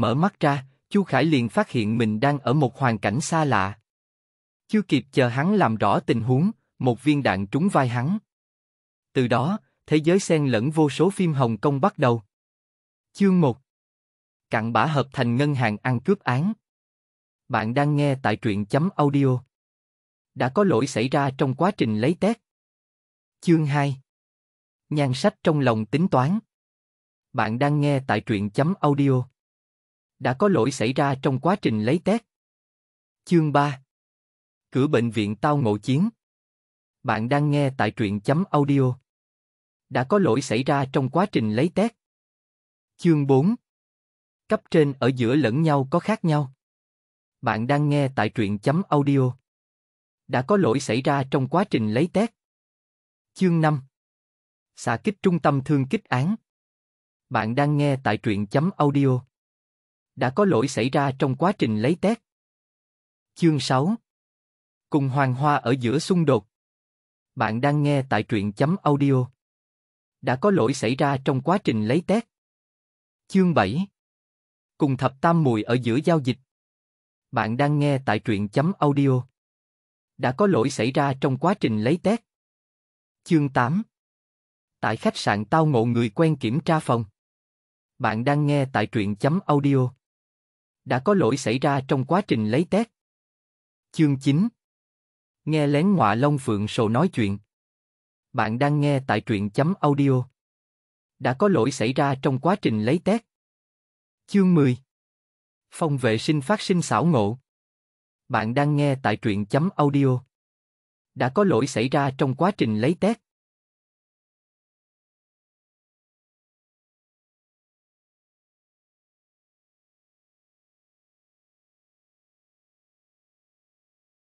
Mở mắt ra, Chu Khải liền phát hiện mình đang ở một hoàn cảnh xa lạ. Chưa kịp chờ hắn làm rõ tình huống, một viên đạn trúng vai hắn. Từ đó, thế giới xen lẫn vô số phim Hồng Kông bắt đầu. Chương 1 Cặn bã hợp thành ngân hàng ăn cướp án. Bạn đang nghe tại truyện chấm audio. Đã có lỗi xảy ra trong quá trình lấy tét. Chương 2 Nhan sách trong lòng tính toán. Bạn đang nghe tại truyện chấm audio đã có lỗi xảy ra trong quá trình lấy test. Chương 3 Cửa bệnh viện tao ngộ chiến Bạn đang nghe tại truyện chấm audio. Đã có lỗi xảy ra trong quá trình lấy test. Chương 4 Cấp trên ở giữa lẫn nhau có khác nhau. Bạn đang nghe tại truyện chấm audio. Đã có lỗi xảy ra trong quá trình lấy test. Chương 5 Xạ kích trung tâm thương kích án. Bạn đang nghe tại truyện chấm audio đã có lỗi xảy ra trong quá trình lấy tét. Chương 6 Cùng hoàng hoa ở giữa xung đột Bạn đang nghe tại truyện chấm audio Đã có lỗi xảy ra trong quá trình lấy tét. Chương 7 Cùng thập tam mùi ở giữa giao dịch Bạn đang nghe tại truyện chấm audio Đã có lỗi xảy ra trong quá trình lấy tét. Chương 8 Tại khách sạn tao ngộ người quen kiểm tra phòng bạn đang nghe tại truyện chấm audio đã có lỗi xảy ra trong quá trình lấy tét. Chương 9 Nghe lén ngọa long phượng sầu nói chuyện. Bạn đang nghe tại truyện chấm audio. Đã có lỗi xảy ra trong quá trình lấy tét. Chương 10 Phòng vệ sinh phát sinh xảo ngộ. Bạn đang nghe tại truyện chấm audio. Đã có lỗi xảy ra trong quá trình lấy tét.